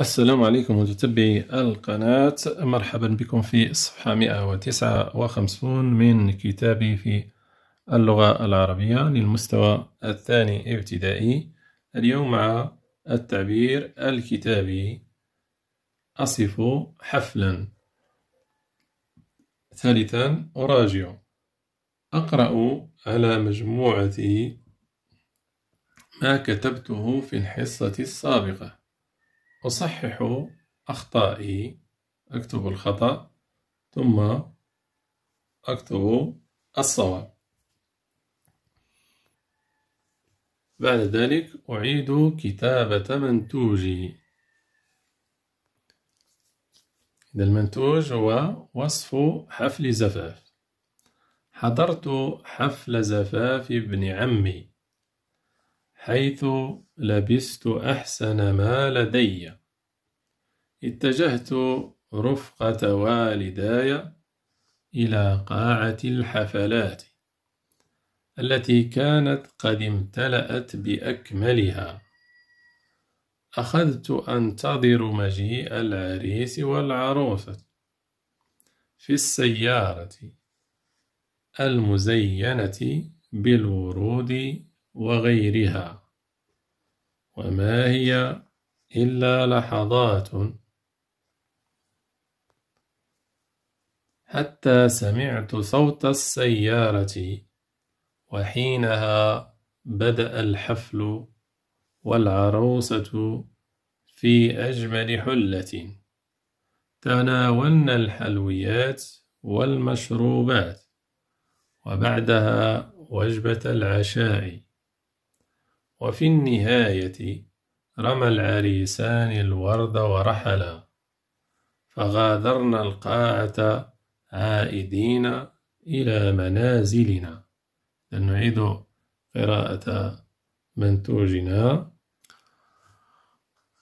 السلام عليكم متتبعي القناة مرحبا بكم في صفحة 159 من كتابي في اللغة العربية للمستوى الثاني ابتدائي اليوم مع التعبير الكتابي أصف حفلا ثالثا أراجع أقرأ على مجموعة ما كتبته في الحصة السابقة أصحح أخطائي أكتب الخطأ ثم أكتب الصواب بعد ذلك أعيد كتابة منتوجي إذا المنتوج هو وصف حفل زفاف حضرت حفل زفاف ابن عمي حيث لبست أحسن ما لدي اتجهت رفقة والداي إلى قاعة الحفلات التي كانت قد امتلأت بأكملها أخذت أنتظر مجيء العريس والعروسة في السيارة المزينة بالورود وغيرها وما هي إلا لحظات حتى سمعت صوت السيارة وحينها بدأ الحفل والعروسة في أجمل حلة تناولنا الحلويات والمشروبات وبعدها وجبة العشاء وفي النهاية رمى العريسان الورد ورحلا فغادرنا القاعة عائدين إلى منازلنا لنعيد قراءة منتوجنا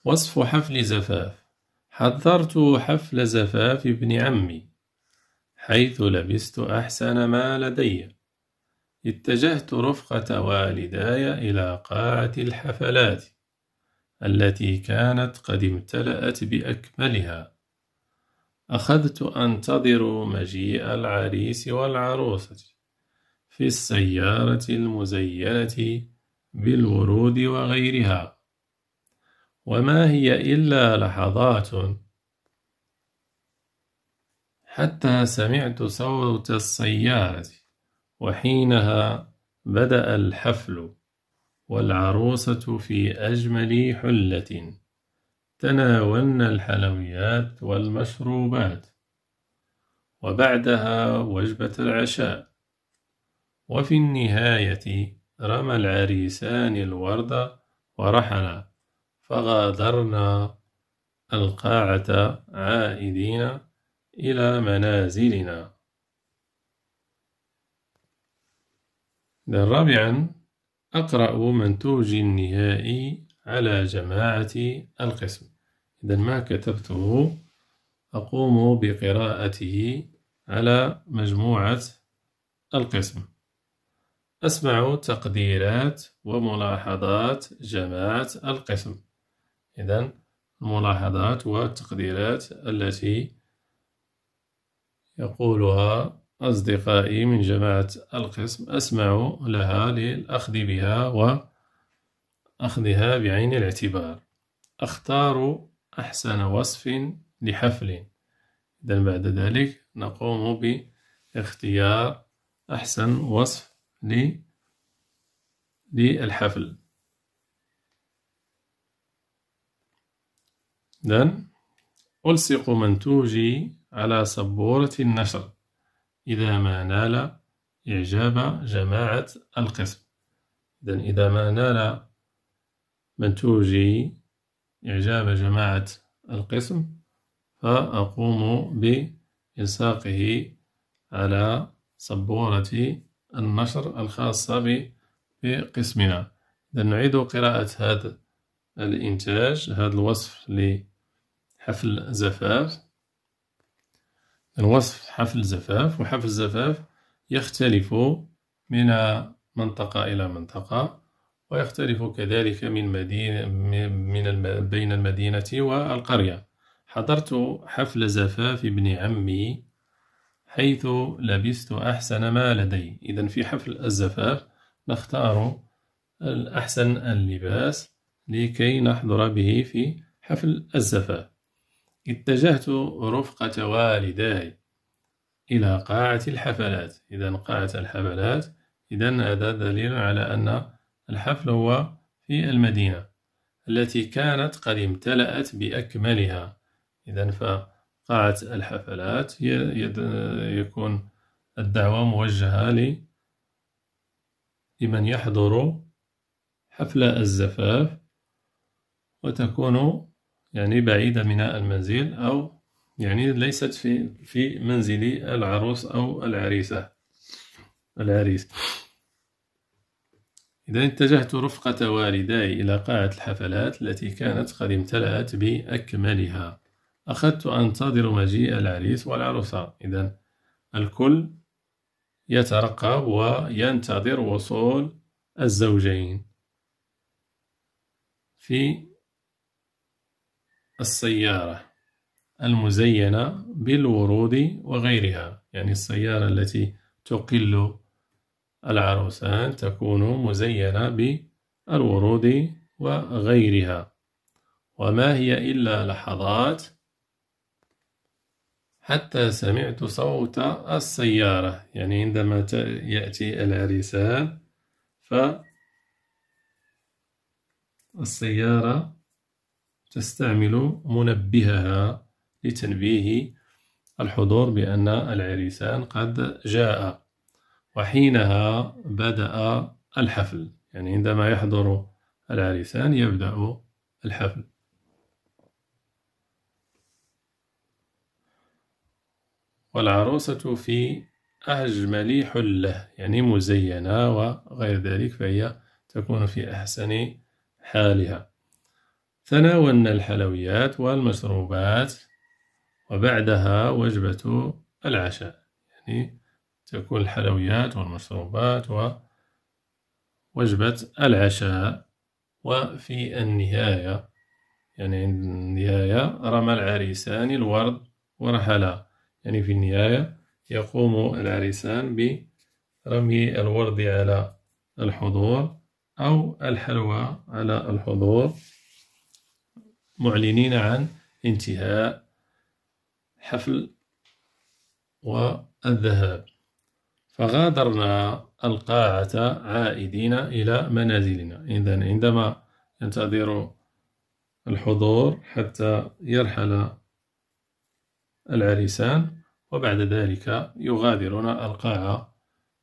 وصف حفل زفاف حضرت حفل زفاف ابن عمي حيث لبست أحسن ما لدي اتجهت رفقة والداي إلى قاعة الحفلات التي كانت قد امتلأت بأكملها أخذت أنتظر مجيء العريس والعروسة في السيارة المزينة بالورود وغيرها وما هي إلا لحظات حتى سمعت صوت السيارة وحينها بدأ الحفل والعروسة في أجمل حلة تناولنا الحلويات والمشروبات وبعدها وجبة العشاء وفي النهاية رمى العريسان الورد ورحلا فغادرنا القاعة عائدين إلى منازلنا رابعا أقرأ منتوج النهائي على جماعة القسم إذا ما كتبته أقوم بقراءته على مجموعة القسم أسمع تقديرات وملاحظات جماعة القسم إذا الملاحظات والتقديرات التي يقولها أصدقائي من جماعة القسم أسمع لها للأخذ بها و أخذها بعين الاعتبار أختار أحسن وصف لحفل إذا بعد ذلك نقوم باختيار أحسن وصف للحفل إذن ألصق منتوجي على سبورة النشر إذا ما نال إعجاب جماعة القسم إذن إذا ما نال منتوجي إعجاب جماعة القسم فأقوم بإلصاقه على سبورة النشر الخاصة بقسمنا إذا نعيد قراءة هذا الإنتاج هذا الوصف لحفل زفاف الوصف حفل زفاف وحفل زفاف يختلف من منطقة إلى منطقة ويختلف كذلك من مدينة من الم... بين المدينة والقرية حضرت حفل زفاف ابن عمي حيث لبست أحسن ما لدي إذا في حفل الزفاف نختار الأحسن اللباس لكي نحضر به في حفل الزفاف اتجهت رفقة والداي إلى قاعة الحفلات إذا قاعة الحفلات إذا هذا دليل على أن الحفل هو في المدينة التي كانت قد امتلأت بأكملها إذا فقاعة الحفلات يكون الدعوة موجهة لمن يحضر حفل الزفاف وتكون يعني بعيدة من المنزل أو يعني ليست في في منزل العروس أو العريسة العريس إذا اتجهت رفقة والداي إلى قاعة الحفلات التي كانت قد امتلأت بأكملها أخذت أنتظر مجيء العريس والعروسة إذا الكل يترقب وينتظر وصول الزوجين في السيارة المزينة بالورود وغيرها يعني السيارة التي تقل العروسان تكون مزينة بالورود وغيرها وما هي إلا لحظات حتى سمعت صوت السيارة يعني عندما يأتي العريسان فالسيارة تستعمل منبهها لتنبيه الحضور بأن العريسان قد جاء وحينها بدأ الحفل يعني عندما يحضر العريسان يبدأ الحفل والعروسة في أجمل حلة يعني مزينة وغير ذلك فهي تكون في أحسن حالها تناولنا الحلويات والمشروبات وبعدها وجبة العشاء يعني تكون الحلويات والمشروبات ووجبة العشاء وفي النهاية يعني عند النهاية رمى العريسان الورد ورحلا يعني في النهاية يقوم العريسان برمي الورد على الحضور أو الحلوى على الحضور معلنين عن انتهاء حفل والذهاب فغادرنا القاعة عائدين إلى منازلنا إذا عندما ينتظر الحضور حتى يرحل العريسان وبعد ذلك يغادرون القاعة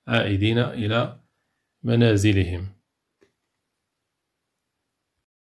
عائدين إلى منازلهم